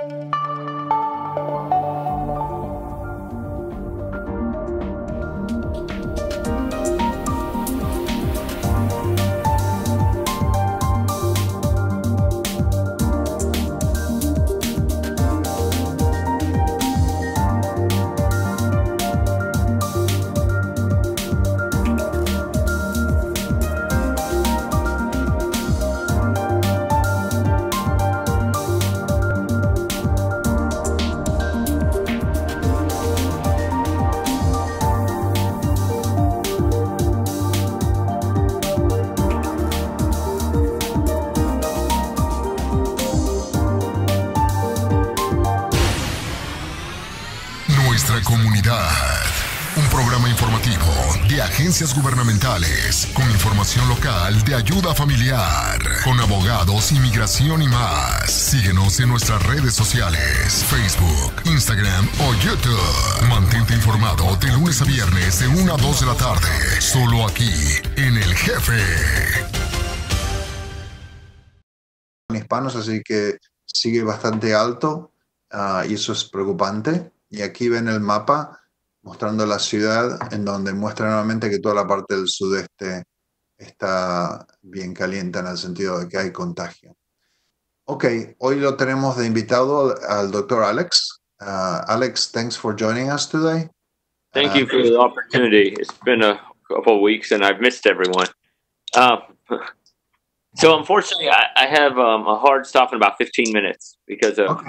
you. agencias gubernamentales, con información local de ayuda familiar, con abogados, inmigración y más. Síguenos en nuestras redes sociales, Facebook, Instagram o YouTube. Mantente informado de lunes a viernes de 1 a 2 de la tarde, solo aquí, en El Jefe. Hispanos, así que sigue bastante alto ah, y eso es preocupante. Y aquí ven el mapa mostrando la ciudad, en donde muestra nuevamente que toda la parte del sudeste está bien caliente en el sentido de que hay contagio. Ok, hoy lo tenemos de invitado al doctor Alex. Uh, Alex, thanks for joining us today. Thank uh, you for the opportunity. It's been a couple of weeks and I've missed everyone. Uh, so unfortunately, I, I have um, a hard stop in about 15 minutes because of...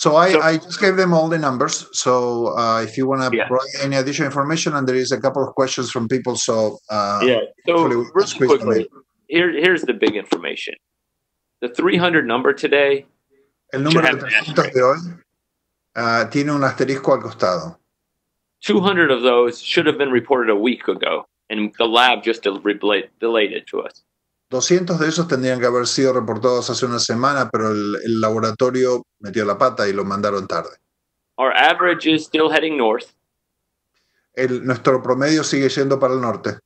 So I, so, I just gave them all the numbers. So uh, if you want to yeah. provide any additional information, and there is a couple of questions from people, so uh, yeah. So really quickly, here, here's the big information: the 300 number today. El número de de hoy uh, tiene un asterisco al costado. 200 of those should have been reported a week ago, and the lab just delayed it to us. 200 de esos tendrían que haber sido reportados hace una semana, pero el, laboratorio metió la pata y lo mandaron tarde. Our average is still heading north. El, nuestro promedio sigue yendo para el norte.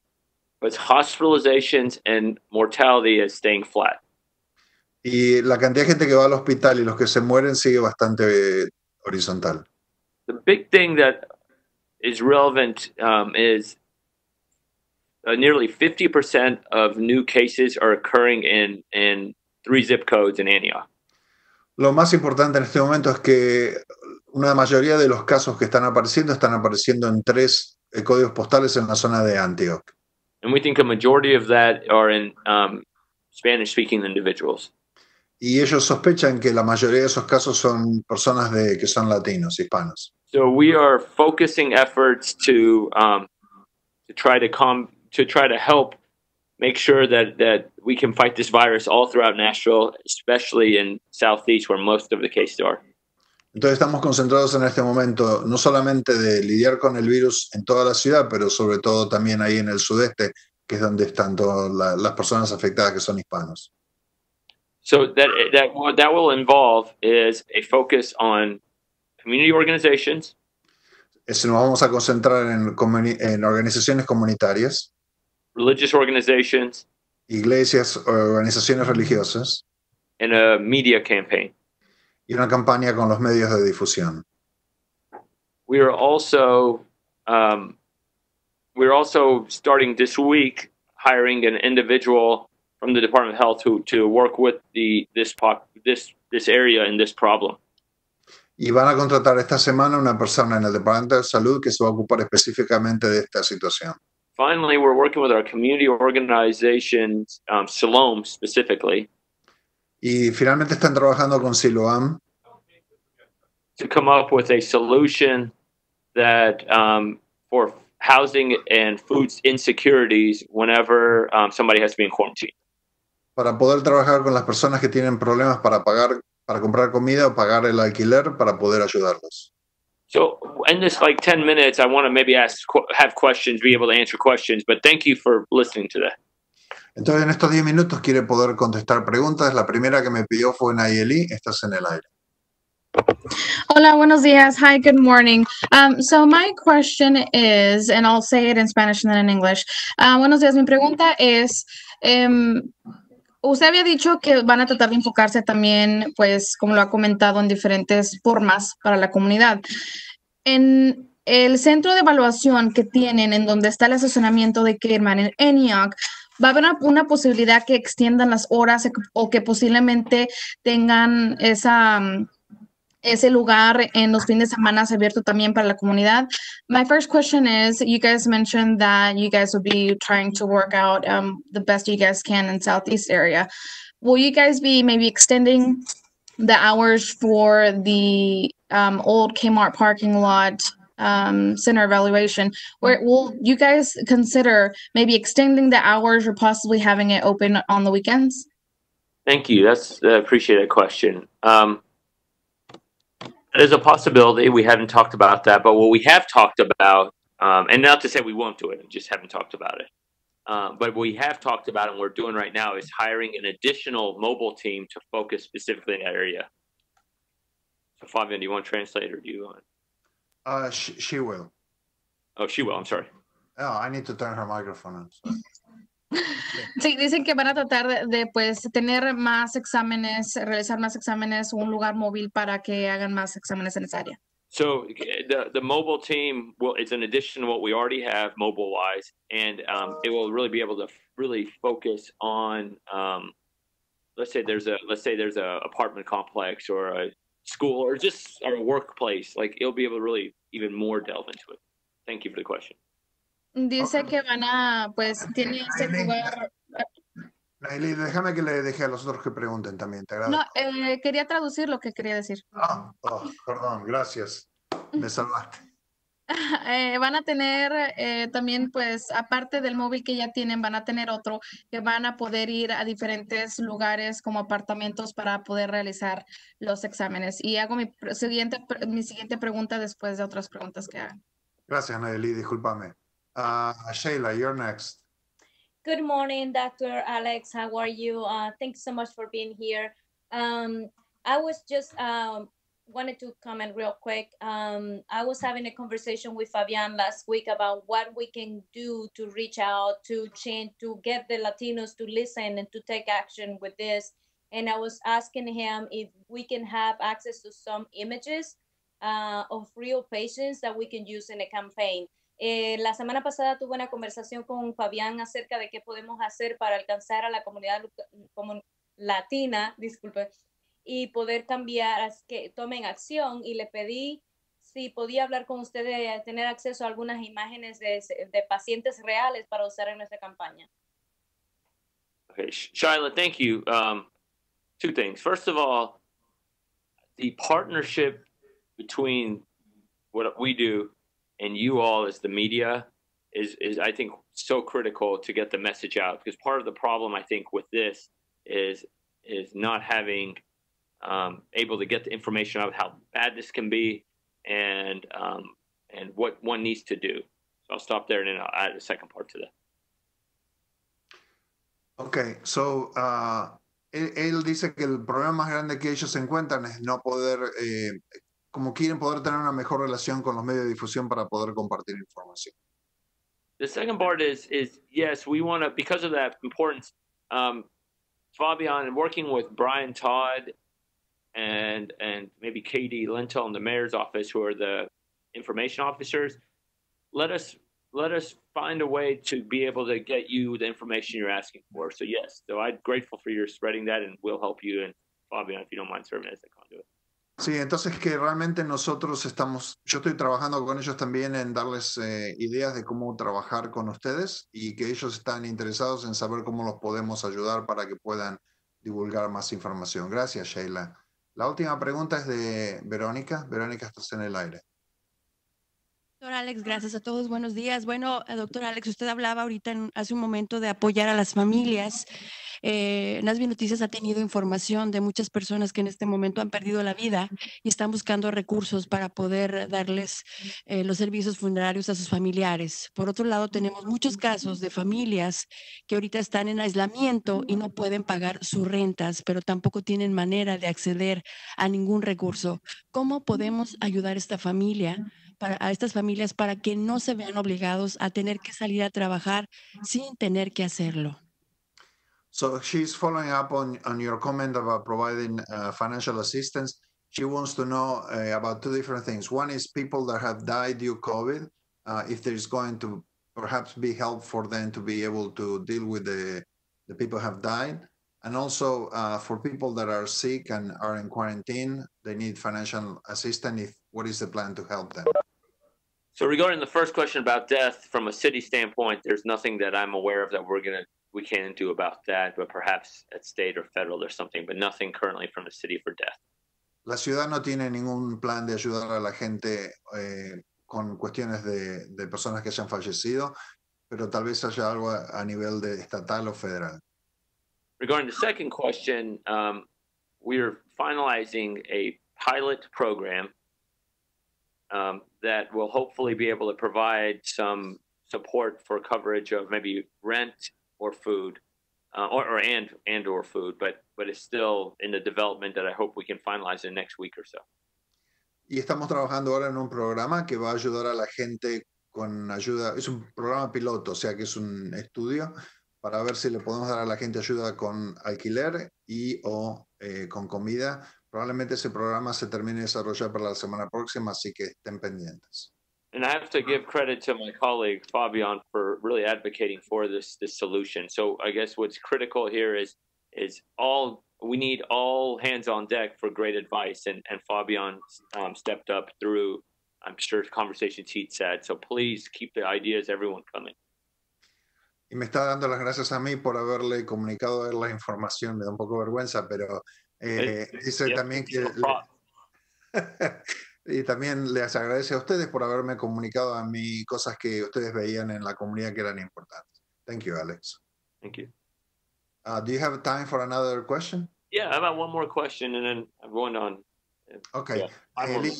hospitalizations and mortality is staying flat. Y la cantidad de gente que va al hospital y los que se mueren sigue bastante eh, horizontal. The big thing that is relevant um, is uh, nearly 50% of new cases are occurring in, in three zip codes in Antioch. Lo más importante en este momento es que una mayoría de los casos que están apareciendo están apareciendo en tres eh, códigos postales en la zona de Antioch. And we think a majority of that are in um, Spanish speaking individuals. Y ellos sospechan que la mayoría de esos casos son personas de, que son latinos, hispanos. So we are focusing efforts to um, to try to com to try to help make sure that, that we can fight this virus all throughout Nashville, especially in Southeast where most of the cases are. Entonces estamos concentrados en este momento no solamente de lidiar con el virus en toda la ciudad, pero sobre todo también ahí en el sudeste, que es donde están todas la, las personas afectadas que son hispanos. So that that what that will involve is a focus on community organizations. Es, nos vamos a concentrar en, en organizaciones comunitarias religious organizations, iglesias, organizaciones religiosas, and a media campaign. y una campaña con los medios de difusión. We are also um, we're also starting this week hiring an individual from the Department of Health who to work with the this pop, this this area and this problem. Y van a contratar esta semana una persona en el Departamento de Salud que se va a ocupar específicamente de esta situación. finally, we're working with our community organization, um, Siloam specifically. Y finalmente están trabajando con Siloam. To come up with a solution that um, for housing and food insecurities whenever um, somebody has to be in quarantine. Para poder trabajar con las personas que tienen problemas para pagar, para comprar comida o pagar el alquiler, para poder ayudarlos. So in this like 10 minutes, I want to maybe ask, have questions, be able to answer questions, but thank you for listening to that. Entonces en estos 10 minutos quiere poder contestar preguntas. La primera que me pidió fue Nayeli. Estás en el aire. Hola, buenos días. Hi, good morning. Um, so my question is, and I'll say it in Spanish and then in English. Uh, buenos días. Mi pregunta es, um, Usted había dicho que van a tratar de enfocarse también, pues, como lo ha comentado, en diferentes formas para la comunidad. En el centro de evaluación que tienen, en donde está el asesoramiento de Kerman, en ENIAC, va a haber una, posibilidad que extiendan las horas o que posiblemente tengan esa ese lugar en los fines de semana es abierto también para la comunidad. My first question is, you guys mentioned that you guys will be trying to work out um, the best you guys can in Southeast area. Will you guys be maybe extending the hours for the um, old Kmart parking lot um, center evaluation? Where will you guys consider maybe extending the hours or possibly having it open on the weekends? Thank you. That's I appreciate that question. Um, there's a possibility we haven't talked about that, but what we have talked about, um, and not to say we won't do it, and just haven't talked about it. Um, but we have talked about and we're doing right now is hiring an additional mobile team to focus specifically in that area. So, Fabian, do you want translator? do you want? Uh, she, she will. Oh, she will. I'm sorry. Oh, I need to turn her microphone on. Sí, dicen que van a tratar de, de, pues tener más exámenes, realizar más exámenes, un lugar móvil para que hagan más exámenes en esa área. So the the mobile team will it's an addition to what we already have mobile wise, and um, it will really be able to really focus on um, let's say there's a let's say there's a apartment complex or a school or just or a workplace like it'll be able to really even more delve into it. Thank you for the question. Dice que van a, pues, tiene ese lugar. Nayeli, déjame que le deje a los otros que pregunten también, No, eh, quería traducir lo que quería decir. Ah, oh, perdón, gracias. Me salvaste. Eh, van a tener eh, también, pues, aparte del móvil que ya tienen, van a tener otro que van a poder ir a diferentes lugares como apartamentos para poder realizar los exámenes. Y hago mi siguiente, mi siguiente pregunta después de otras preguntas que hagan. Gracias, Nayeli, discúlpame. Uh, Shayla, you're next. Good morning, Dr. Alex. How are you? Uh, thanks so much for being here. Um, I was just um, wanted to comment real quick. Um, I was having a conversation with Fabian last week about what we can do to reach out, to change, to get the Latinos to listen and to take action with this. And I was asking him if we can have access to some images uh, of real patients that we can use in a campaign. Eh, la semana pasada tuve una conversación con Fabián acerca de qué podemos hacer para alcanzar a la comunidad latina, disculpe, y poder cambiar, que tomen acción y le pedí si podía hablar con ustedes, tener acceso a algunas imágenes de, pacientes reales para usar en nuestra campaña. Okay, Shyla, thank you. Um, two things. First of all, the partnership between what we do and you all as the media is is I think so critical to get the message out because part of the problem I think with this is is not having um, able to get the information out how bad this can be and um, and what one needs to do. So I'll stop there and then I'll add a second part to that. Okay, so uh, él, él, dice que el problema más grande que ellos encuentran es no poder eh, como quieren poder tener una mejor relación con los medios de difusión para poder compartir información. The second part is is yes, we want to because of that importance. Um, Fabian and working with Brian Todd and and maybe Katie Lintel in the mayor's office, who are the information officers, let us let us find a way to be able to get you the information you're asking for. So yes, so I'm grateful for your spreading that, and we'll help you. And Fabian, if you don't mind serving as the contact. Sí, entonces que realmente nosotros estamos, yo estoy trabajando con ellos también en darles eh, ideas de cómo trabajar con ustedes y que ellos están interesados en saber cómo los podemos ayudar para que puedan divulgar más información. Gracias, Sheila. La última pregunta es de Verónica. Verónica, estás en el aire. Doctor Alex, gracias a todos. Buenos días. Bueno, eh, doctor Alex, usted hablaba ahorita hace un momento de apoyar a las familias. Eh, bien Noticias ha tenido información de muchas personas que en este momento han perdido la vida y están buscando recursos para poder darles eh, los servicios funerarios a sus familiares. Por otro lado, tenemos muchos casos de familias que ahorita están en aislamiento y no pueden pagar sus rentas, pero tampoco tienen manera de acceder a ningún recurso. ¿Cómo podemos ayudar a esta familia? para, a estas familias para que no se vean obligados a tener que salir a trabajar sin tener que hacerlo. So she's following up on, on your comment about providing uh, financial assistance. She wants to know uh, about two different things. One is people that have died due COVID, uh, if there's going to perhaps be help for them to be able to deal with the, the people who have died. And also uh, for people that are sick and are in quarantine, they need financial assistance if what is the plan to help them? So regarding the first question about death, from a city standpoint, there's nothing that I'm aware of that we're gonna we can do about that, but perhaps at state or federal or something, but nothing currently from the city for death. La ciudad no tiene ningún plan de ayudar a la gente eh, con cuestiones de, de personas que hayan fallecido, pero tal vez haya algo a, a nivel de estatal o federal. Regarding the second question, um, we are finalizing a pilot program um, that will hopefully be able to provide some support for coverage of maybe rent or food, uh, or, or, and and or food, but but it's still in the development that I hope we can finalize in the next week or so. Y estamos trabajando ahora en un programa que va a ayudar a la gente con ayuda. Es un programa piloto, o sea que es un estudio para ver si le podemos dar a la gente ayuda con alquiler y o eh, con comida Probablemente ese programa se termine de desarrollar para la semana próxima, así que estén pendientes. And I have to give credit to my colleague Fabian for really advocating for this this solution. So I guess what's critical here is is all we need all hands on deck for great advice, and and Fabian um, stepped up through I'm sure conversations he'd had. So please keep the ideas everyone coming. Y me está dando las gracias a mí por haberle comunicado la información. Me da un poco vergüenza, pero Eh, dice también que... y también les agradece a ustedes por haberme comunicado a mí cosas que ustedes veían en la comunidad que eran importantes. Thank you, Alex. Thank you. Uh, do you have time for another question? Yeah, I have one more question and then I'm going on. Okay. Yeah, Nayeli,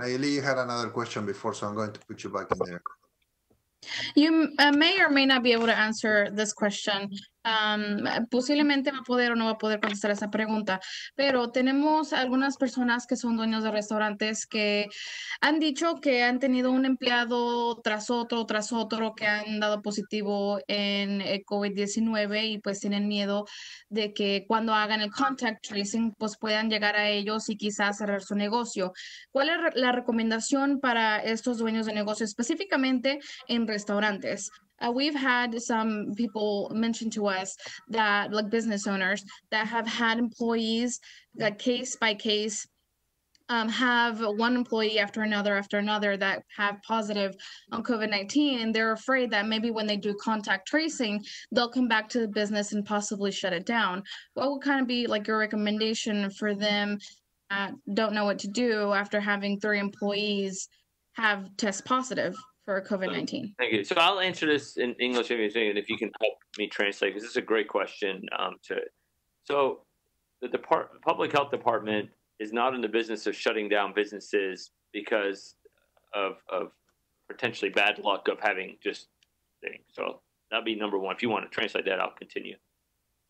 Nayeli, you had another question before, so I'm going to put you back in there. You uh, may or may not be able to answer this question, Um, posiblemente va a poder o no va a poder contestar esa pregunta, pero tenemos algunas personas que son dueños de restaurantes que han dicho que han tenido un empleado tras otro, tras otro, que han dado positivo en eh, COVID-19 y pues tienen miedo de que cuando hagan el contact tracing, pues puedan llegar a ellos y quizás cerrar su negocio. ¿Cuál es la recomendación para estos dueños de negocio específicamente en restaurantes? Uh, we've had some people mention to us that, like business owners, that have had employees that case by case um, have one employee after another after another that have positive on COVID 19. And they're afraid that maybe when they do contact tracing, they'll come back to the business and possibly shut it down. What would kind of be like your recommendation for them that don't know what to do after having three employees have test positive? for COVID 19? Thank you. So I'll answer this in English if, if you can help me translate, because this is a great question. Um, to, so the Depart- Public Health Department is not in the business of shutting down businesses because of, of potentially bad luck of having just things. So that'll be number one. If you want to translate that, I'll continue.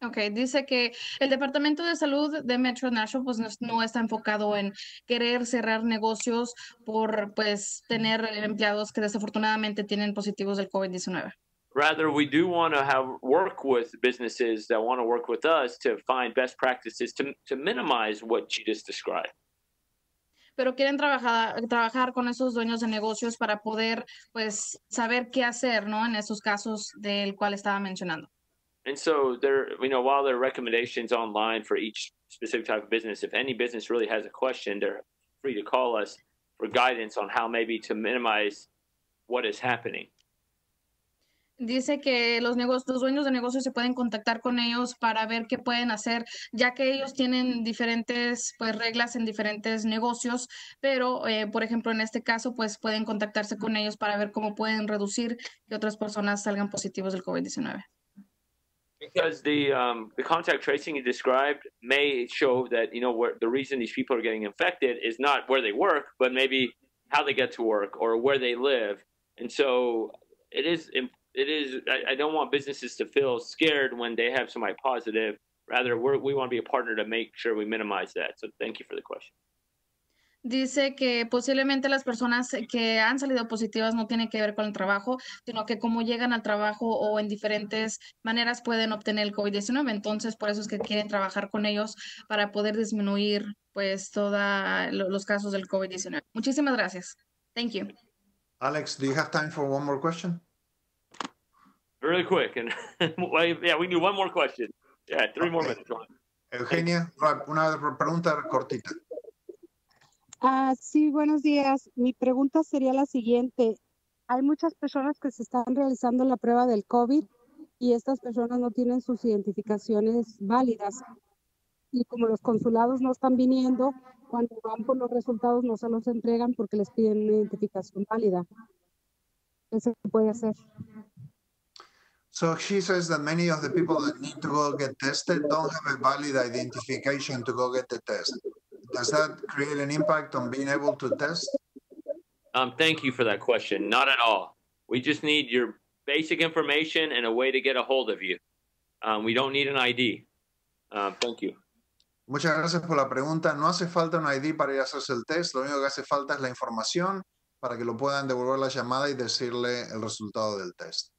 Ok, dice que el Departamento de Salud de Metro Nashville pues no, está enfocado en querer cerrar negocios por pues tener empleados que desafortunadamente tienen positivos del COVID-19. Rather, we do want to have work with businesses that want to work with us to find best practices to, minimize what you just described pero quieren trabajar, trabajar con esos dueños de negocios para poder pues saber qué hacer, ¿no? En esos casos del cual estaba mencionando. And so there, you know, while there are recommendations online for each specific type of business, if any business really has a question, they're free to call us for guidance on how maybe to minimize what is happening. Dice que los, negocios, los dueños de negocios se pueden contactar con ellos para ver qué pueden hacer, ya que ellos tienen diferentes pues, reglas en diferentes negocios, pero eh, por ejemplo en este caso pues pueden contactarse con ellos para ver cómo pueden reducir que otras personas salgan positivos del COVID-19 because the um, the contact tracing you described may show that you know where the reason these people are getting infected is not where they work, but maybe how they get to work or where they live. And so it is it is I, I don't want businesses to feel scared when they have somebody positive. Rather, we we want to be a partner to make sure we minimize that. So thank you for the question. dice que posiblemente las personas que han salido positivas no tienen que ver con el trabajo, sino que como llegan al trabajo o en diferentes maneras pueden obtener el COVID-19. Entonces, por eso es que quieren trabajar con ellos para poder disminuir pues todos los casos del COVID-19. Muchísimas gracias. Thank you. Alex, do you have time for one more question? Really quick. yeah, we need one more question. Yeah, three more minutes. Eugenia, una pregunta cortita. Así ah, sí, buenos días. Mi pregunta sería la siguiente. Hay muchas personas que se están realizando la prueba del COVID y estas personas no tienen sus identificaciones válidas. Y como los consulados no están viniendo, cuando van por los resultados no se los entregan porque les piden una identificación válida. Eso se puede hacer. So she says that many of the people that need to go get tested don't have a valid identification to go get the test. does that create an impact on being able to test? Um, thank you for that question. Not at all. We just need your basic information and a way to get a hold of you. Um, we don't need an ID. Um, thank you. Muchas gracias por la pregunta. No hace falta un ID para ir a hacerse el test. Lo único que hace falta es la información para que lo puedan devolver la llamada y decirle el resultado del test.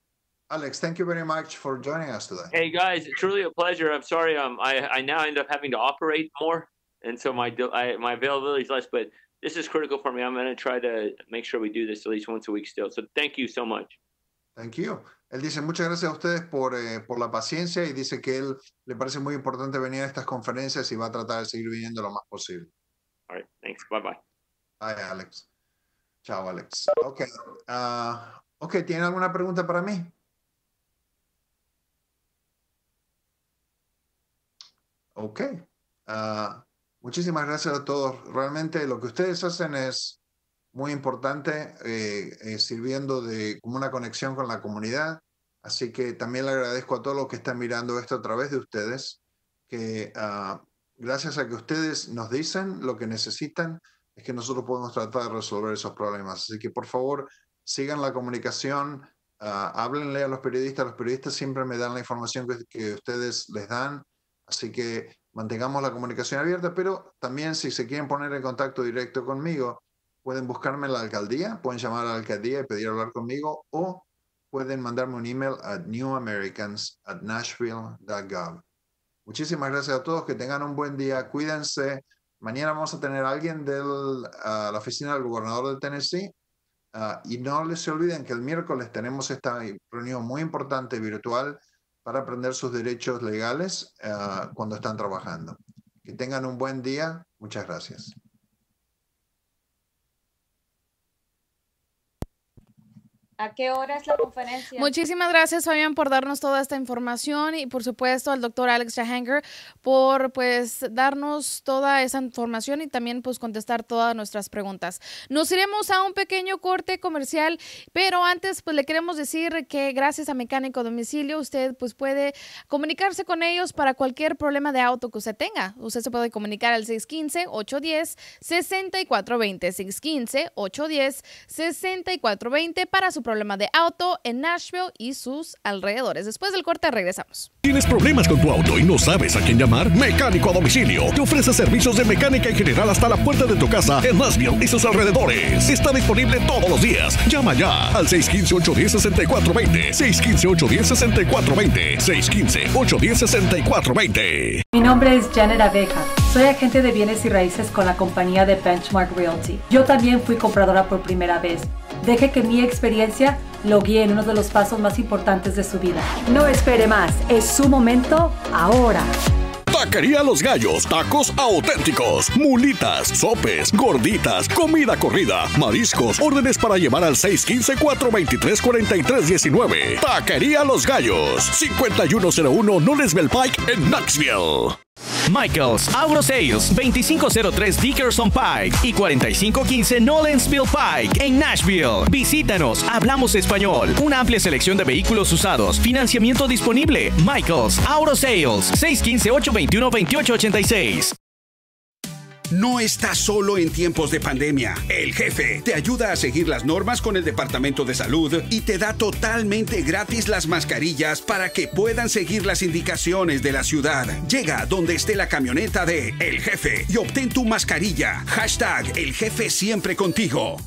Alex, thank you very much for joining us today. Hey guys, it's truly a pleasure. I'm sorry, um, I, I now end up having to operate more. and so my I, my availability is less. But this is critical for me. I'm going to try to make sure we do this at least once a week still. So thank you so much. Thank you. Él dice, muchas gracias a ustedes por, eh, por la paciencia y dice que él le parece muy importante venir a estas conferencias y va a tratar de seguir viniendo lo más posible. All right, thanks. Bye-bye. Bye, Alex. Chao, Alex. Ok. Uh, ok, ¿tienen alguna pregunta para mí? Ok. Uh, Muchísimas gracias a todos. Realmente lo que ustedes hacen es muy importante, eh, eh, sirviendo de como una conexión con la comunidad. Así que también le agradezco a todos los que están mirando esto a través de ustedes, que ah, gracias a que ustedes nos dicen lo que necesitan, es que nosotros podemos tratar de resolver esos problemas. Así que por favor, sigan la comunicación, ah, háblenle a los periodistas, los periodistas siempre me dan la información que ustedes les dan. Así que mantengamos la comunicación abierta, pero también si se quieren poner en contacto directo conmigo, pueden buscarme en la alcaldía, pueden llamar a la alcaldía y pedir hablar conmigo o pueden mandarme un email a newamericans@nashville.gov. Muchísimas gracias a todos, que tengan un buen día, cuídense. Mañana vamos a tener a alguien de la oficina del gobernador de Tennessee. Ah, y no les olviden que el miércoles tenemos esta reunión muy importante virtual para aprender sus derechos legales eh, cuando están trabajando. Que tengan un buen día. Muchas gracias. ¿A qué hora es la conferencia? Muchísimas gracias, Fabián, por darnos toda esta información y, por supuesto, al doctor Alex Jahanger por, pues, darnos toda esa información y también, pues, contestar todas nuestras preguntas. Nos iremos a un pequeño corte comercial, pero antes, pues, le queremos decir que gracias a Mecánico Domicilio, usted, pues, puede comunicarse con ellos para cualquier problema de auto que usted tenga. Usted se puede comunicar al 615-810-6420, 615-810-6420 para su problema de auto en Nashville y sus alrededores. Después del corte regresamos. ¿Tienes problemas con tu auto y no sabes a quién llamar? Mecánico a domicilio. Te ofrece servicios de mecánica en general hasta la puerta de tu casa en Nashville y sus alrededores. Está disponible todos los días. Llama ya al 615-810-6420. 615-810-6420. 615-810-6420. Mi nombre es Janet Abeja. Soy agente de bienes y raíces con la compañía de Benchmark Realty. Yo también fui compradora por primera vez Deje que mi experiencia lo guíe en uno de los pasos más importantes de su vida. No espere más, es su momento ahora. Taquería Los Gallos, tacos auténticos, mulitas, sopes, gorditas, comida corrida, mariscos, órdenes para llevar al 615-423-4319. Taquería Los Gallos, 5101 Bell Pike en Knoxville. Michaels, Auto Sales, 2503 Dickerson Pike y 4515 Nolensville Pike en Nashville. Visítanos, hablamos español, una amplia selección de vehículos usados, financiamiento disponible. Michaels, Auto Sales, 615-821-2886 no está solo en tiempos de pandemia. El jefe te ayuda a seguir las normas con el Departamento de Salud y te da totalmente gratis las mascarillas para que puedan seguir las indicaciones de la ciudad. Llega donde esté la camioneta de El Jefe y obtén tu mascarilla. Hashtag El Jefe siempre contigo.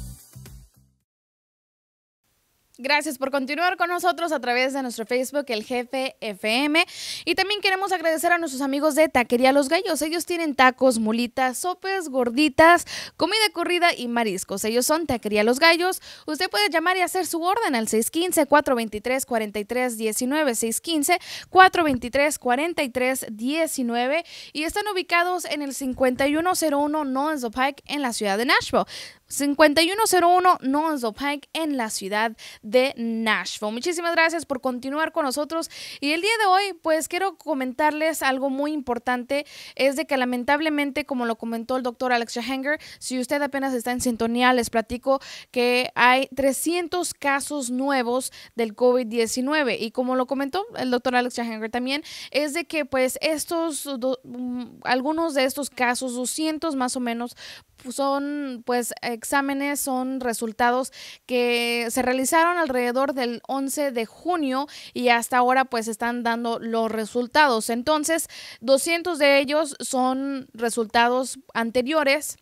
Gracias por continuar con nosotros a través de nuestro Facebook, el Jefe FM. Y también queremos agradecer a nuestros amigos de Taquería Los Gallos. Ellos tienen tacos, mulitas, sopes, gorditas, comida corrida y mariscos. Ellos son Taquería Los Gallos. Usted puede llamar y hacer su orden al 615-423-4319. 615-423-4319. Y están ubicados en el 5101 North Pike en la ciudad de Nashville. 5101 stop Pike en la ciudad de Nashville. Muchísimas gracias por continuar con nosotros y el día de hoy pues quiero comentarles algo muy importante es de que lamentablemente como lo comentó el doctor Alex Hanger, si usted apenas está en sintonía les platico que hay 300 casos nuevos del COVID-19 y como lo comentó el doctor Alex Hanger también es de que pues estos mm, algunos de estos casos 200 más o menos pues, son pues eh, exámenes son resultados que se realizaron alrededor del 11 de junio y hasta ahora pues están dando los resultados. Entonces, 200 de ellos son resultados anteriores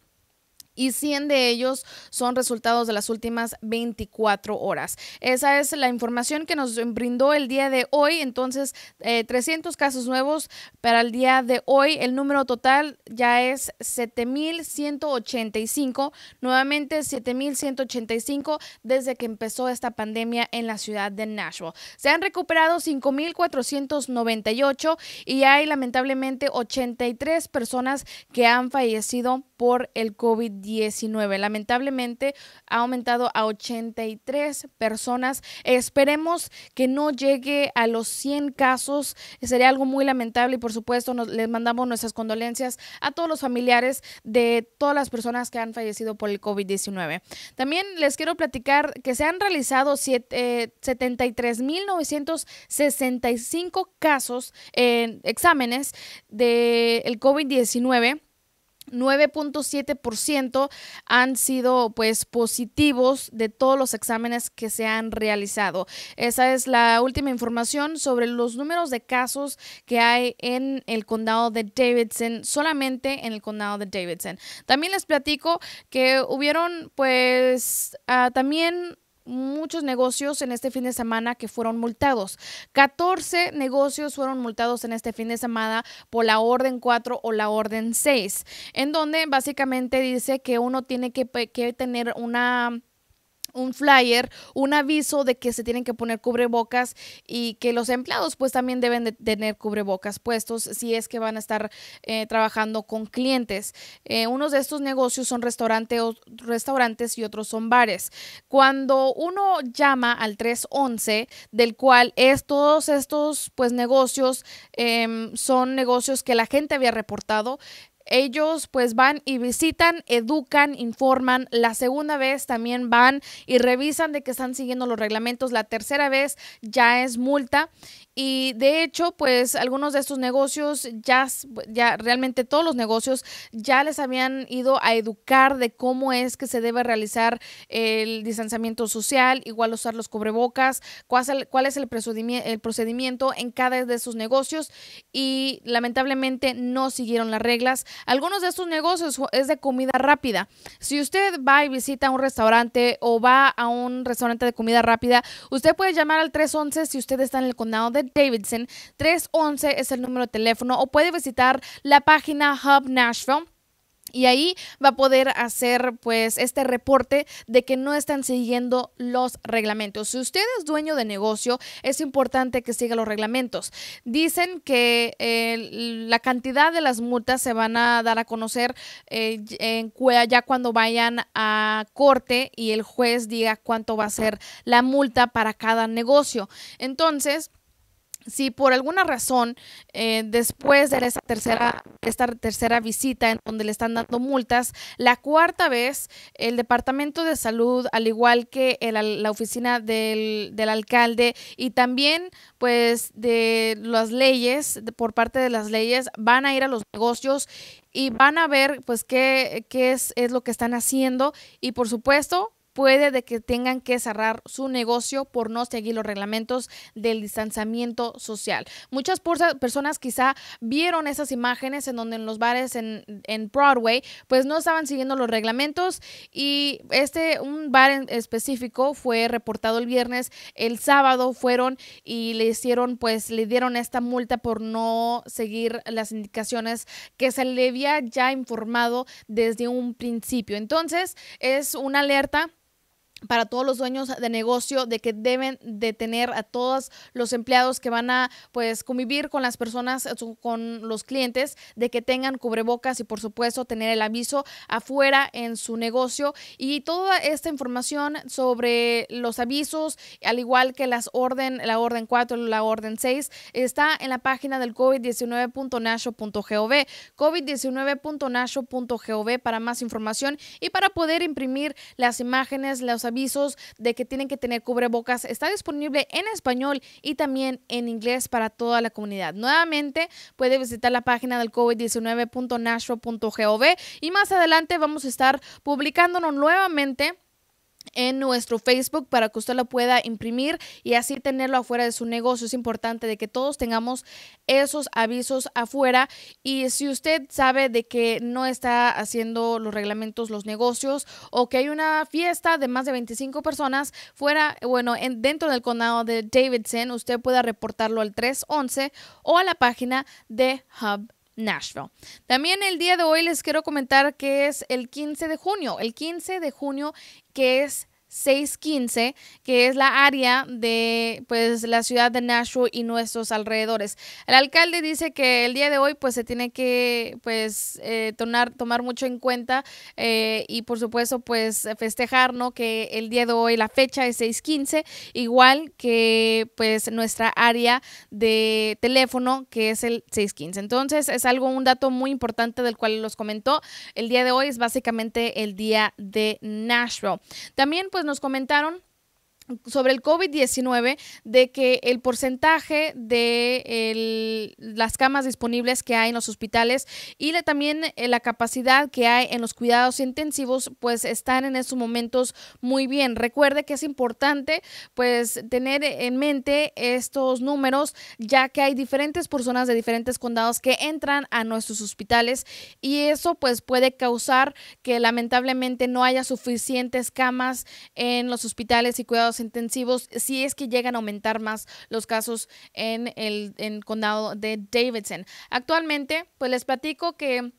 y 100 de ellos son resultados de las últimas 24 horas. Esa es la información que nos brindó el día de hoy. Entonces, 300 eh, casos nuevos para el día de hoy. El número total ya es 7.185. Nuevamente, 7.185 desde que empezó esta pandemia en la ciudad de Nashville. Se han recuperado 5.498 y hay lamentablemente 83 personas que han fallecido por el COVID-19. Lamentablemente ha aumentado a 83 personas. Esperemos que no llegue a los 100 casos. Sería algo muy lamentable y por supuesto nos, les mandamos nuestras condolencias a todos los familiares de todas las personas que han fallecido por el COVID-19. También les quiero platicar que se han realizado eh, y 73.965 casos en exámenes del COVID-19 9.7% han sido pues positivos de todos los exámenes que se han realizado. Esa es la última información sobre los números de casos que hay en el condado de Davidson, solamente en el condado de Davidson. También les platico que hubieron pues ah, también muchos negocios en este fin de semana que fueron multados. 14 negocios fueron multados en este fin de semana por la orden 4 o la orden 6, en donde básicamente dice que uno tiene que, que tener una un flyer, un aviso de que se tienen que poner cubrebocas y que los empleados pues también deben de tener cubrebocas puestos si es que van a estar eh, trabajando con clientes. Eh, unos de estos negocios son o, restaurantes y otros son bares. Cuando uno llama al 311, del cual es todos estos pues negocios em, son negocios que la gente había reportado, ellos pues van y visitan, educan, informan. La segunda vez también van y revisan de que están siguiendo los reglamentos. La tercera vez ya es multa. Y de hecho, pues algunos de estos negocios ya, ya realmente todos los negocios ya les habían ido a educar de cómo es que se debe realizar el distanciamiento social, igual usar los cubrebocas, cuál es el, cuál es el, procedimiento, el procedimiento en cada de sus negocios y lamentablemente no siguieron las reglas. Algunos de estos negocios es de comida rápida. Si usted va y visita un restaurante o va a un restaurante de comida rápida, usted puede llamar al 311 si usted está en el condado de Davidson. 311 es el número de teléfono o puede visitar la página Hub Nashville y ahí va a poder hacer pues este reporte de que no están siguiendo los reglamentos. Si usted es dueño de negocio, es importante que siga los reglamentos. Dicen que eh, la cantidad de las multas se van a dar a conocer eh, en, ya cuando vayan a corte y el juez diga cuánto va a ser la multa para cada negocio. Entonces, si por alguna razón eh, después de esta tercera, esta tercera visita en donde le están dando multas, la cuarta vez el Departamento de Salud, al igual que la oficina del, alcalde y también pues de las leyes, por parte de las leyes, van a ir a los negocios y van a ver pues qué, qué es, es lo que están haciendo y por supuesto puede de que tengan que cerrar su negocio por no seguir los reglamentos del distanciamiento social. Muchas personas quizá vieron esas imágenes en donde en los bares en, Broadway pues no estaban siguiendo los reglamentos y este un bar específico fue reportado el viernes, el sábado fueron y le hicieron pues le dieron esta multa por no seguir las indicaciones que se le había ya informado desde un principio. Entonces es una alerta para todos los dueños de negocio de que deben de tener a todos los empleados que van a pues convivir con las personas eh, con los clientes de que tengan cubrebocas y por supuesto tener el aviso afuera en su negocio y toda esta información sobre los avisos al igual que las orden la orden 4 la orden 6 está en la página del covid19.nasho.gov covid19.nasho.gov para más información y para poder imprimir las imágenes los avisos de que tienen que tener cubrebocas está disponible en español y también en inglés para toda la comunidad. Nuevamente, puede visitar la página del covid GOV y más adelante vamos a estar publicándonos nuevamente en nuestro Facebook para que usted lo pueda imprimir y así tenerlo afuera de su negocio. Es importante de que todos tengamos esos avisos afuera y si usted sabe de que no está haciendo los reglamentos los negocios o que hay una fiesta de más de 25 personas fuera, bueno, en, dentro del condado de Davidson, usted pueda reportarlo al 311 o a la página de Hub Nashville. También el día de hoy les quiero comentar que es el 15 de junio, el 15 de junio que es 615, que es la área de pues la ciudad de Nashville y nuestros alrededores. El alcalde dice que el día de hoy pues se tiene que pues eh, tomar, tomar mucho en cuenta eh, y por supuesto pues festejar, ¿no? Que el día de hoy la fecha es 615, igual que pues nuestra área de teléfono que es el 615. Entonces es algo, un dato muy importante del cual los comentó. El día de hoy es básicamente el día de Nashville. También pues nos comentaron sobre el COVID-19 de que el porcentaje de las camas disponibles que hay en los hospitales y también eh, la capacidad que hay en los cuidados intensivos, pues están en estos momentos muy bien. Recuerde que es importante pues tener en mente estos números, ya que hay diferentes personas de diferentes condados que entran a nuestros hospitales y eso pues puede causar que lamentablemente no haya suficientes camas en los hospitales y cuidados intensivos si es que llegan a aumentar más los casos en el, en el condado de Davidson. Actualmente, pues les platico que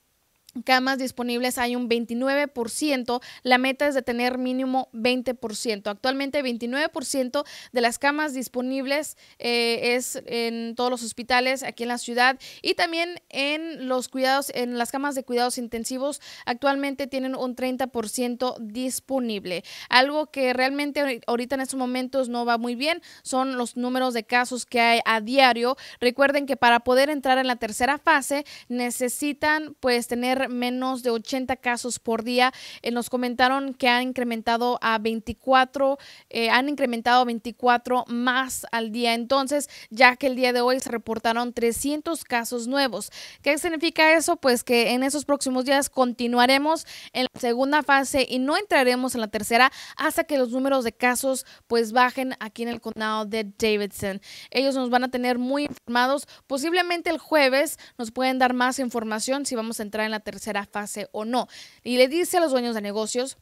camas disponibles hay un 29%, la meta es de tener mínimo 20%. Actualmente 29% de las camas disponibles eh, es en todos los hospitales aquí en la ciudad y también en los cuidados, en las camas de cuidados intensivos actualmente tienen un 30% disponible. Algo que realmente ahorita en estos momentos no va muy bien son los números de casos que hay a diario. Recuerden que para poder entrar en la tercera fase necesitan pues tener menos de 80 casos por día. Eh, nos comentaron que han incrementado a 24, eh, han incrementado 24 más al día. Entonces, ya que el día de hoy se reportaron 300 casos nuevos. ¿Qué significa eso? Pues que en esos próximos días continuaremos en la segunda fase y no entraremos en la tercera hasta que los números de casos pues bajen aquí en el condado de Davidson. Ellos nos van a tener muy informados. Posiblemente el jueves nos pueden dar más información si vamos a entrar en la tercera fase o no. Y le dice a los dueños de negocios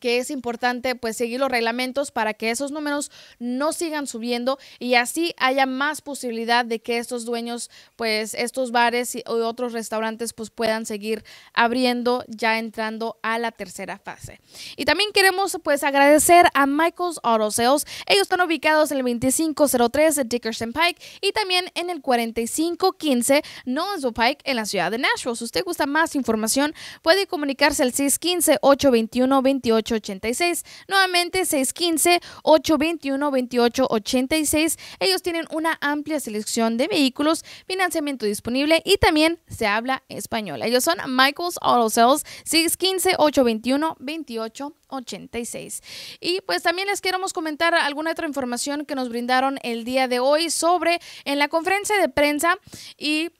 que es importante pues seguir los reglamentos para que esos números no sigan subiendo y así haya más posibilidad de que estos dueños pues estos bares y otros restaurantes pues puedan seguir abriendo ya entrando a la tercera fase. Y también queremos pues agradecer a Michael's Auto Sales. Ellos están ubicados en el 2503 de Dickerson Pike y también en el 4515 of Pike en la ciudad de Nashville. Si usted gusta más información puede comunicarse al 615 821 28 2886. Nuevamente 615-821-2886. Ellos tienen una amplia selección de vehículos, financiamiento disponible y también se habla español. Ellos son Michael's Auto Sales 615-821-2886. Y pues también les queremos comentar alguna otra información que nos brindaron el día de hoy sobre en la conferencia de prensa y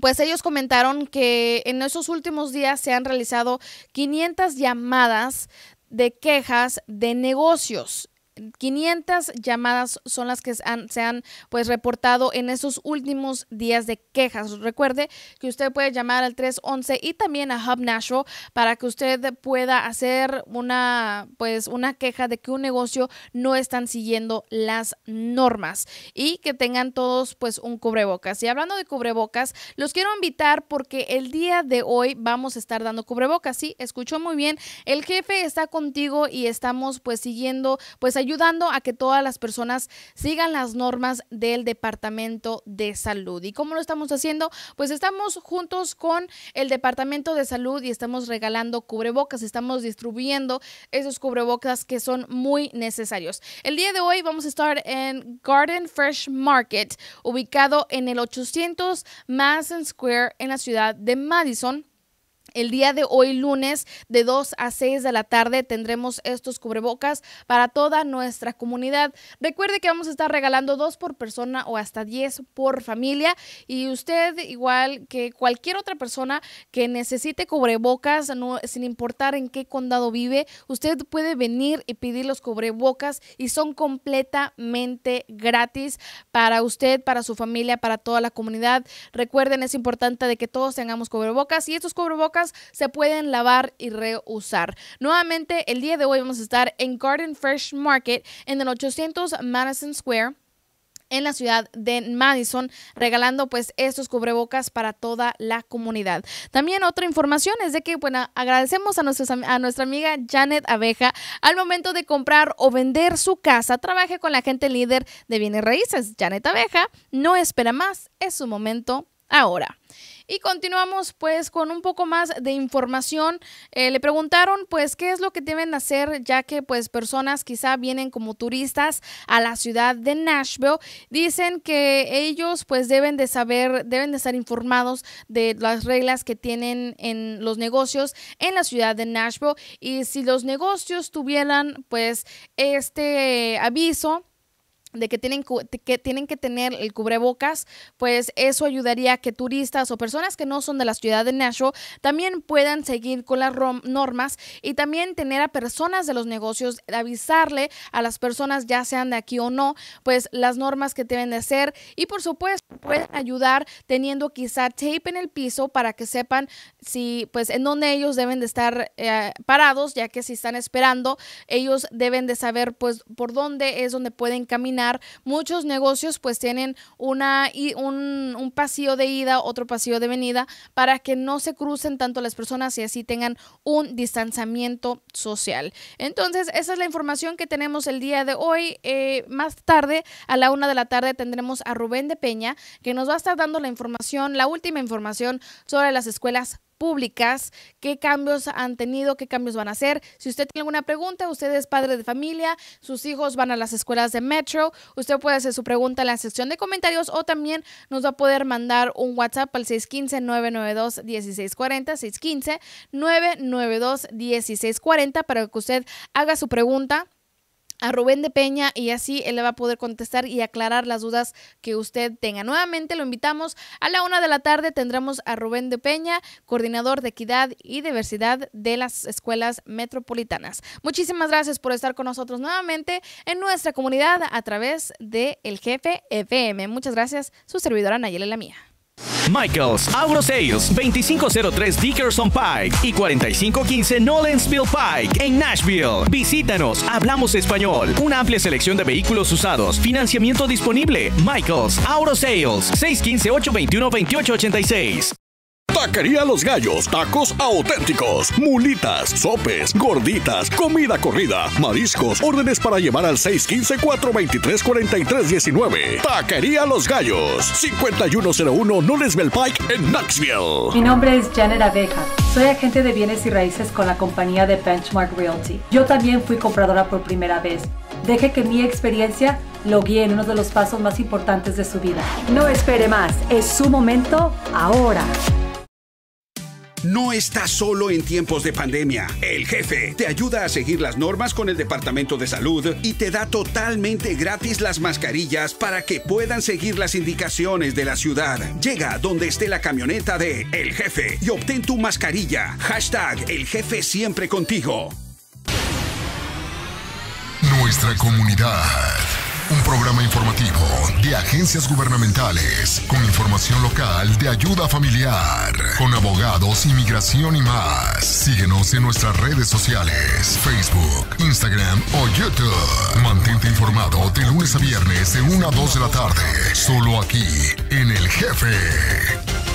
pues ellos comentaron que en esos últimos días se han realizado 500 llamadas de quejas de negocios 500 llamadas son las que se han pues reportado en esos últimos días de quejas. Recuerde que usted puede llamar al 311 y también a Hub Nashville para que usted pueda hacer una pues una queja de que un negocio no están siguiendo las normas y que tengan todos pues un cubrebocas. Y hablando de cubrebocas, los quiero invitar porque el día de hoy vamos a estar dando cubrebocas. Sí, escuchó muy bien. El jefe está contigo y estamos pues siguiendo pues ayudando a que todas las personas sigan las normas del Departamento de Salud. ¿Y cómo lo estamos haciendo? Pues estamos juntos con el Departamento de Salud y estamos regalando cubrebocas, estamos distribuyendo esos cubrebocas que son muy necesarios. El día de hoy vamos a estar en Garden Fresh Market, ubicado en el 800 Madison Square en la ciudad de Madison el día de hoy, lunes, de 2 a 6 de la tarde, tendremos estos cubrebocas para toda nuestra comunidad. Recuerde que vamos a estar regalando dos por persona o hasta 10 por familia. Y usted, igual que cualquier otra persona que necesite cubrebocas, sin importar en qué condado vive, usted puede venir y pedir los cubrebocas y son completamente gratis para usted, para su familia, para toda la comunidad. Recuerden, es importante de que todos tengamos cubrebocas y estos cubrebocas se pueden lavar y reusar. Nuevamente, el día de hoy vamos a estar en Garden Fresh Market en el 800 Madison Square en la ciudad de Madison, regalando pues estos cubrebocas para toda la comunidad. También otra información es de que, bueno, agradecemos a, a nuestra amiga Janet Abeja al momento de comprar o vender su casa. Trabaje con la gente líder de bienes raíces. Janet Abeja no espera más, es su momento ahora. Y continuamos pues con un poco más de información. Eh, le preguntaron pues qué es lo que deben hacer ya que pues personas quizá vienen como turistas a la ciudad de Nashville. Dicen que ellos pues deben de saber, deben de estar informados de las reglas que tienen en los negocios en la ciudad de Nashville. Y si los negocios tuvieran pues este aviso, de que tienen, que tienen que tener el cubrebocas, pues eso ayudaría a que turistas o personas que no son de la ciudad de Nashville también puedan seguir con las normas y también tener a personas de los negocios avisarle a las personas, ya sean de aquí o no, pues las normas que deben de hacer y por supuesto pueden ayudar teniendo quizá tape en el piso para que sepan si, pues en dónde ellos deben de estar eh, parados, ya que si están esperando, ellos deben de saber pues por dónde es donde pueden caminar Muchos negocios pues tienen una, un, pasillo de ida, otro pasillo de venida, para que no se crucen tanto las personas y así tengan un distanciamiento social. Entonces, esa es la información que tenemos el día de hoy. Eh, más tarde, a la una de la tarde, tendremos a Rubén de Peña, que nos va a estar dando la información, la última información sobre las escuelas públicas, qué cambios han tenido, qué cambios van a hacer. Si usted tiene alguna pregunta, usted es padre de familia, sus hijos van a las escuelas de Metro, usted puede hacer su pregunta en la sección de comentarios o también nos va a poder mandar un WhatsApp al 615-992-1640, 615-992-1640 para que usted haga su pregunta a Rubén de Peña y así él le va a poder contestar y aclarar las dudas que usted tenga. Nuevamente lo invitamos a la una de la tarde. Tendremos a Rubén de Peña, coordinador de equidad y diversidad de las escuelas metropolitanas. Muchísimas gracias por estar con nosotros nuevamente en nuestra comunidad a través de El Jefe FM. Muchas gracias, su servidora Nayeli La Mía. Michaels, Auto Sales, 2503 Dickerson Pike y 4515 Nolensville Pike en Nashville. Visítanos, hablamos español. Una amplia selección de vehículos usados, financiamiento disponible. Michaels, Auto Sales, 615-821-2886. Taquería Los Gallos, tacos auténticos, mulitas, sopes, gorditas, comida corrida, mariscos, órdenes para llevar al 615-423-4319. Taquería Los Gallos, 5101 Bell Pike en Knoxville. Mi nombre es Janet Abeja. Soy agente de bienes y raíces con la compañía de Benchmark Realty. Yo también fui compradora por primera vez. Deje que mi experiencia lo guíe en uno de los pasos más importantes de su vida. No espere más, es su momento ahora. No estás solo en tiempos de pandemia. El jefe te ayuda a seguir las normas con el Departamento de Salud y te da totalmente gratis las mascarillas para que puedan seguir las indicaciones de la ciudad. Llega donde esté la camioneta de El Jefe y obtén tu mascarilla. Hashtag El Jefe siempre contigo. Nuestra comunidad. Un programa informativo de agencias gubernamentales con información local de ayuda familiar, con abogados, inmigración y más. Síguenos en nuestras redes sociales, Facebook, Instagram o YouTube. Mantente informado de lunes a viernes de 1 a 2 de la tarde, solo aquí en El Jefe.